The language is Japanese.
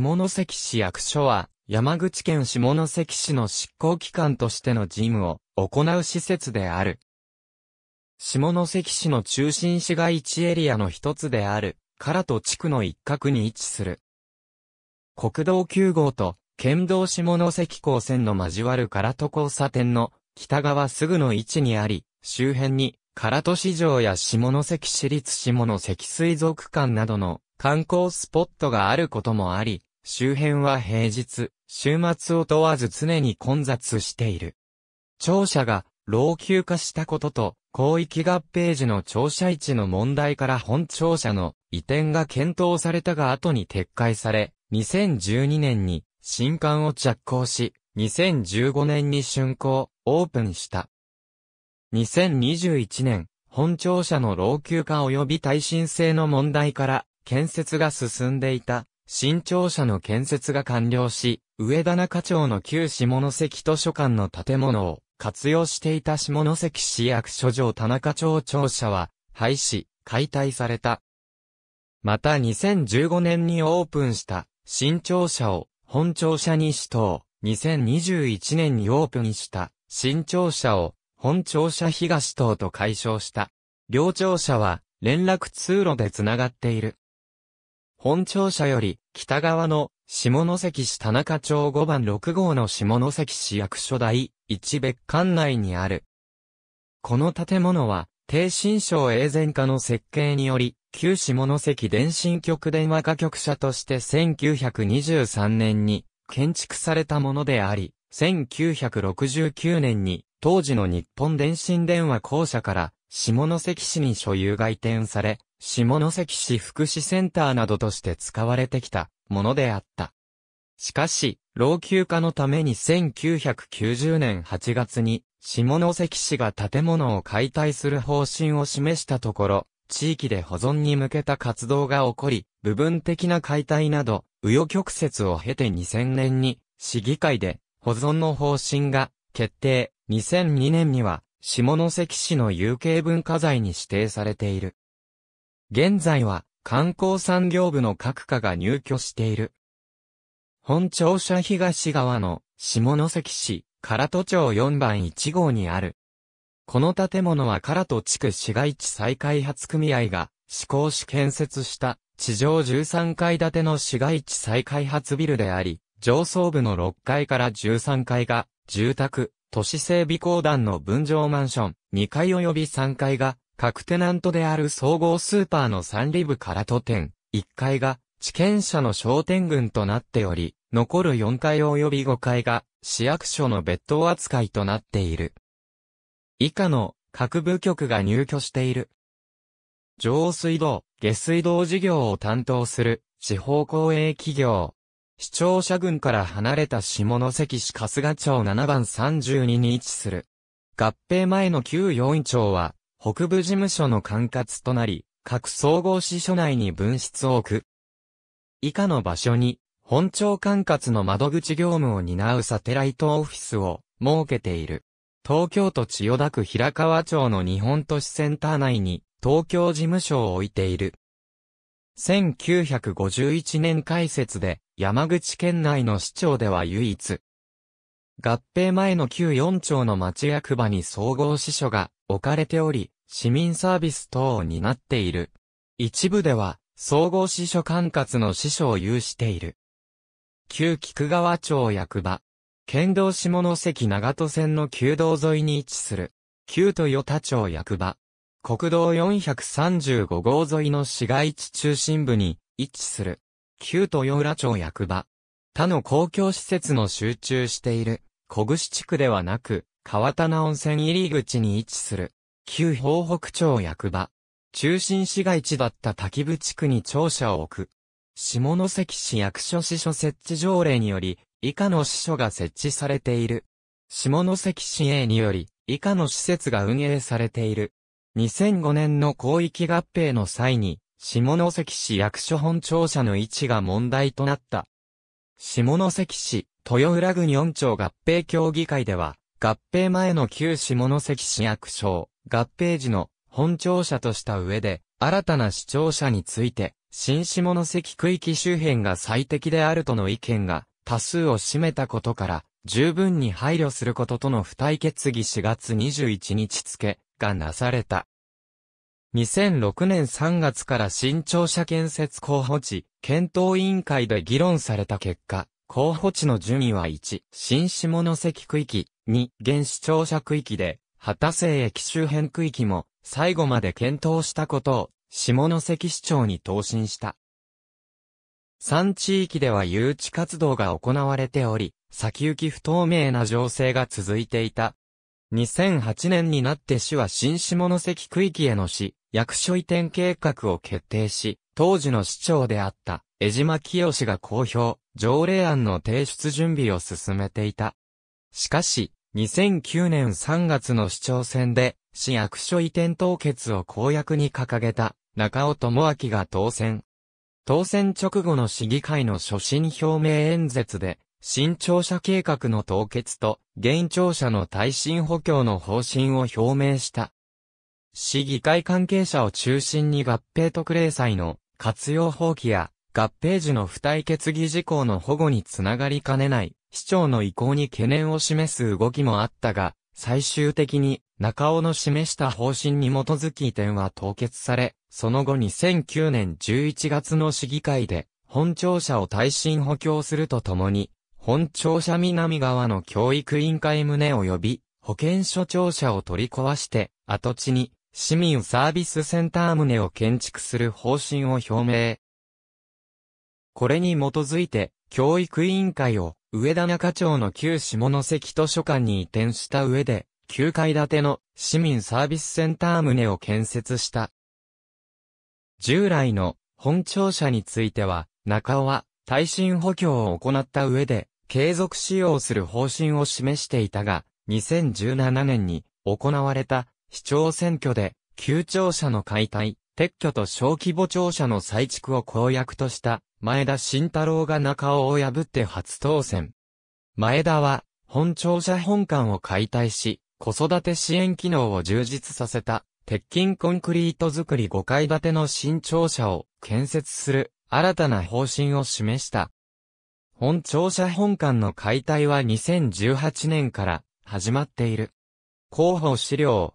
下関市役所は、山口県下関市の執行機関としての事務を行う施設である。下関市の中心市街地エリアの一つである、唐戸地区の一角に位置する。国道9号と県道下関港線の交わる唐戸交差点の北側すぐの位置にあり、周辺に唐戸市場や下関市立下関水族館などの観光スポットがあることもあり、周辺は平日、週末を問わず常に混雑している。庁舎が老朽化したことと、広域合併時の庁舎位置の問題から本庁舎の移転が検討されたが後に撤回され、2012年に新館を着工し、2015年に竣工、オープンした。2021年、本庁舎の老朽化及び耐震性の問題から建設が進んでいた新庁舎の建設が完了し、上田中町の旧下関図書館の建物を活用していた下関市役所城田中町庁舎は廃止、解体された。また2015年にオープンした新庁舎を本庁舎西導、2021年にオープンした新庁舎を本庁舎東棟と解消した。両庁舎は連絡通路でつながっている。本庁舎より北側の下関市田中町5番6号の下関市役所第一別館内にある。この建物は、低新省永全化の設計により、旧下関電信局電話化局舎として1923年に建築されたものであり、1969年に当時の日本電信電話公社から下関市に所有が移転され、下関市福祉センターなどとして使われてきたものであった。しかし、老朽化のために1990年8月に、下関市が建物を解体する方針を示したところ、地域で保存に向けた活動が起こり、部分的な解体など、右与曲折を経て2000年に、市議会で保存の方針が決定、2002年には下関市の有形文化財に指定されている。現在は観光産業部の各課が入居している。本庁舎東側の下関市唐戸町4番1号にある。この建物は唐戸地区市街地再開発組合が施行し建設した地上13階建ての市街地再開発ビルであり、上層部の6階から13階が住宅、都市整備公団の分譲マンション、2階及び3階が、各テナントである総合スーパーの三里部から都店、1階が、地権者の商店群となっており、残る4階及び5階が、市役所の別当扱いとなっている。以下の、各部局が入居している。上水道、下水道事業を担当する、地方公営企業、視聴者群から離れた下関市春日町7番32に位置する。合併前の旧4位町は、北部事務所の管轄となり、各総合支所内に分室を置く。以下の場所に、本庁管轄の窓口業務を担うサテライトオフィスを設けている。東京都千代田区平川町の日本都市センター内に東京事務所を置いている。1951年開設で山口県内の市長では唯一。合併前の旧四町の町役場に総合支所が置かれており、市民サービス等を担っている。一部では、総合支所管轄の支所を有している。旧菊川町役場。県道下関長門線の旧道沿いに位置する。旧豊田町役場。国道435号沿いの市街地中心部に位置する。旧豊浦町役場。他の公共施設の集中している、小串地区ではなく、川棚温泉入り口に位置する、旧豊北町役場。中心市街地だった滝部地区に庁舎を置く。下関市役所支所設置条例により、以下の支所が設置されている。下関市営により、以下の施設が運営されている。2005年の広域合併の際に、下関市役所本庁舎の位置が問題となった。下関市、豊浦郡四町合併協議会では、合併前の旧下関市役所合併時の本庁舎とした上で、新たな市庁舎について、新下関区域周辺が最適であるとの意見が多数を占めたことから、十分に配慮することとの付帯決議4月21日付がなされた。2006年3月から新庁舎建設候補地、検討委員会で議論された結果、候補地の順位は1、新下関区域、2、原市庁舎区域で、畑瀬駅周辺区域も、最後まで検討したことを、下関市長に答申した。3地域では誘致活動が行われており、先行き不透明な情勢が続いていた。2008年になって市は新下関区域への市役所移転計画を決定し、当時の市長であった江島清が公表、条例案の提出準備を進めていた。しかし、2009年3月の市長選で、市役所移転凍結を公約に掲げた中尾智明が当選。当選直後の市議会の所信表明演説で、新庁舎計画の凍結と、現庁舎の耐震補強の方針を表明した。市議会関係者を中心に合併特例債の活用放棄や合併時の付帯決議事項の保護につながりかねない市長の意向に懸念を示す動きもあったが、最終的に中尾の示した方針に基づき移転は凍結され、その後2009年11月の市議会で本庁舎を耐震補強するとともに、本庁舎南側の教育委員会棟及び保健所庁舎を取り壊して、跡地に市民サービスセンター棟を建築する方針を表明。これに基づいて、教育委員会を、上田中町の旧下関図書館に移転した上で、9階建ての市民サービスセンター棟を建設した。従来の本庁舎については、中尾は耐震補強を行った上で、継続使用する方針を示していたが、2017年に行われた市長選挙で、旧庁舎の解体、撤去と小規模庁舎の再築を公約とした、前田慎太郎が中尾を破って初当選。前田は、本庁舎本館を解体し、子育て支援機能を充実させた、鉄筋コンクリート作り5階建ての新庁舎を建設する新たな方針を示した。本庁舎本館の解体は2018年から始まっている。広報資料、